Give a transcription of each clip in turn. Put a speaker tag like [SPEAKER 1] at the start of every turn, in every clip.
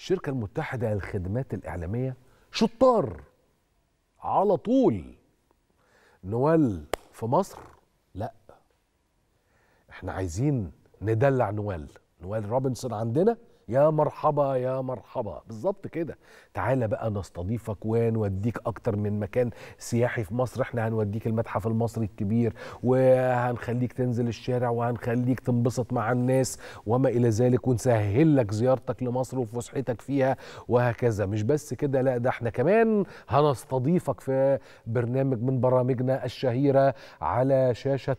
[SPEAKER 1] الشركه المتحده للخدمات الاعلاميه شطار على طول نوال في مصر لا احنا عايزين ندلع نوال نوال روبنسون عندنا يا مرحبا يا مرحبا بالظبط كده تعالى بقى نستضيفك ونوديك اكتر من مكان سياحي في مصر احنا هنوديك المتحف المصري الكبير وهنخليك تنزل الشارع وهنخليك تنبسط مع الناس وما الى ذلك ونسهل لك زيارتك لمصر وفسحتك فيها وهكذا مش بس كده لا ده احنا كمان هنستضيفك في برنامج من برامجنا الشهيره على شاشه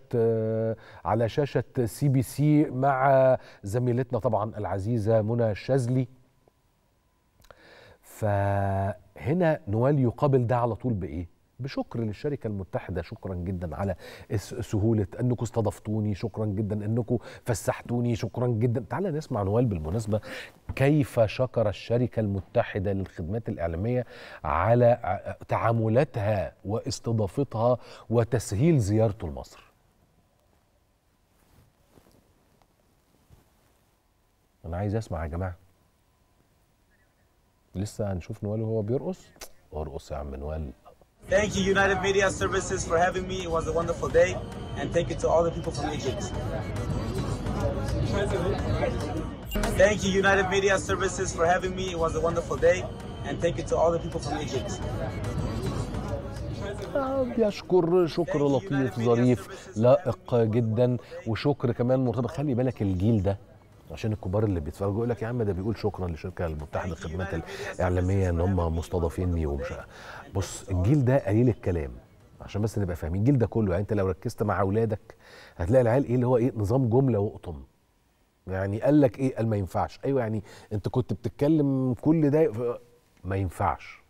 [SPEAKER 1] على شاشه سي بي سي مع زميلتنا طبعا العزيزه منى منى الشاذلي فهنا نوال يقابل ده على طول بايه بشكر للشركة المتحدة شكرا جدا على سهولة أنكم استضفتوني شكرا جدا أنكم فسحتوني شكرا جدا تعالى نسمع نوال بالمناسبة كيف شكر الشركة المتحدة للخدمات الإعلامية على تعاملاتها واستضافتها وتسهيل زيارته لمصر انا عايز اسمع يا جماعه لسه هنشوف نوال وهو بيرقص ارقص يا عم نوال Thank you, United Media Services, for having me. It was a wonderful day. And thank you to all the people from Egypt. Thank you, United Media Services, for having me. It was a wonderful day. And thank you to all the people from Egypt. بيشكر شكر لطيف ظريف لائق جدا وشكر كمان مرتبط خلي بالك الجيل ده عشان الكبار اللي بيتفرجوا يقول لك يا عم ده بيقول شكرا للشركه المتحده للخدمات أيوة، أيوة، أيوة، الاعلاميه ان هم مستضافيني ومش بص الجيل ده قليل الكلام عشان بس نبقى فاهمين الجيل ده كله يعني انت لو ركزت مع اولادك هتلاقي العيال ايه اللي هو ايه نظام جمله وقطم يعني قال لك ايه قال ما ينفعش ايوه يعني انت كنت بتتكلم كل ده ما ينفعش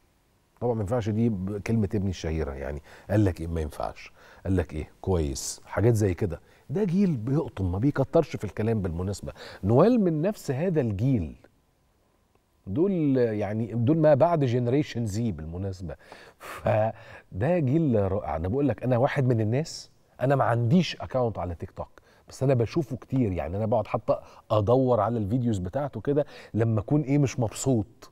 [SPEAKER 1] طبعا ما ينفعش دي كلمه ابني الشهيره يعني قال لك ايه ما ينفعش قال لك ايه كويس حاجات زي كده ده جيل بيقطم ما بيكترش في الكلام بالمناسبه نوال من نفس هذا الجيل دول يعني دول ما بعد جنريشن زي بالمناسبه فده جيل رائع انا بقول لك انا واحد من الناس انا ما عنديش اكونت على تيك توك بس انا بشوفه كتير يعني انا بقعد حتى ادور على الفيديوز بتاعته كده لما اكون ايه مش مبسوط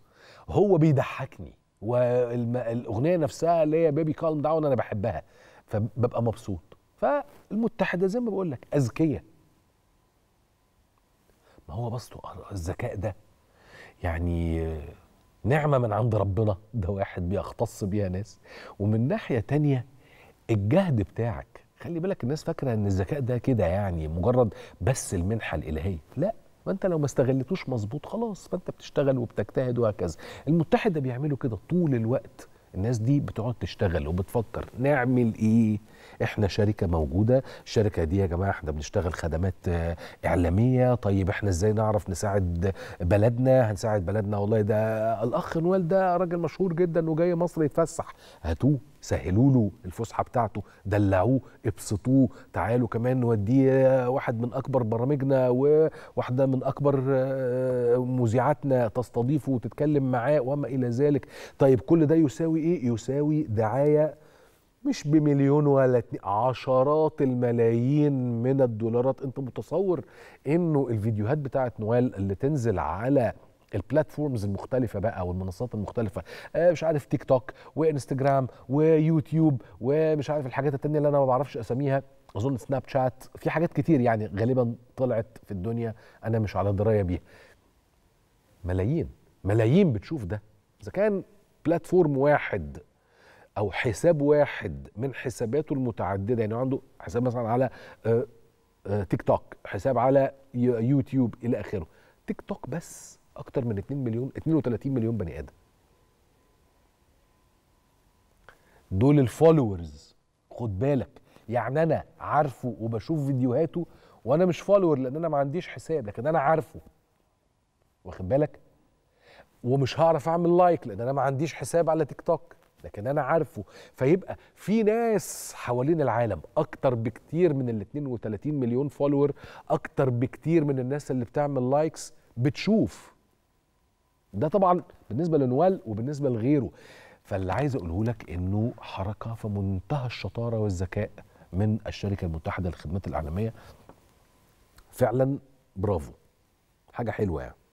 [SPEAKER 1] هو بيضحكني والاغنيه نفسها اللي هي بيبي كالم داون انا بحبها فببقى مبسوط فالمتحده زي ما بقول لك اذكيه ما هو بسط الذكاء ده يعني نعمه من عند ربنا ده واحد بيختص بيها ناس ومن ناحيه تانية الجهد بتاعك خلي بالك الناس فاكره ان الذكاء ده كده يعني مجرد بس المنحه الالهيه لا ما انت لو ما استغلتوش مظبوط خلاص فانت بتشتغل وبتجتهد وهكذا المتحده بيعملوا كده طول الوقت الناس دي بتقعد تشتغل وبتفكر نعمل ايه احنا شركه موجوده الشركه دي يا جماعه احنا بنشتغل خدمات آه، اعلاميه طيب احنا ازاي نعرف نساعد بلدنا هنساعد بلدنا والله ده الاخ نوال ده راجل مشهور جدا وجاي مصر يتفسح هاتوه سهلوا له الفسحه بتاعته دلعوه ابسطوه تعالوا كمان نوديه واحد من اكبر برامجنا وواحده من اكبر آه، مذيعاتنا تستضيفه وتتكلم معاه وما الى ذلك طيب كل ده يساوي ايه يساوي دعايه مش بمليون ولا اتنين عشرات الملايين من الدولارات انت متصور انه الفيديوهات بتاعت نوال اللي تنزل على البلاتفورمز المختلفه بقى والمنصات المختلفه آه مش عارف تيك توك وانستجرام ويوتيوب ومش عارف الحاجات التانية اللي انا ما بعرفش اساميها اظن سناب شات في حاجات كتير يعني غالبا طلعت في الدنيا انا مش على درايه بيها ملايين ملايين بتشوف ده اذا كان بلاتفورم واحد او حساب واحد من حساباته المتعدده يعني عنده حساب مثلا على آه، آه، تيك توك حساب على يوتيوب الى اخره تيك توك بس اكتر من 2 مليون 32 مليون بني ادم دول الفولورز خد بالك يعني انا عارفه وبشوف فيديوهاته وانا مش فولور لان انا ما عنديش حساب لكن انا عارفه واخد بالك ومش هعرف اعمل لايك لان انا ما عنديش حساب على تيك توك لكن انا عارفه فيبقى في ناس حوالين العالم اكتر بكتير من ال 32 مليون فولور اكتر بكتير من الناس اللي بتعمل لايكس بتشوف ده طبعا بالنسبه لنوال وبالنسبه لغيره فاللي عايز اقوله لك انه حركه في منتهى الشطاره والذكاء من الشركه المتحده للخدمات الاعلاميه فعلا برافو حاجه حلوه يعني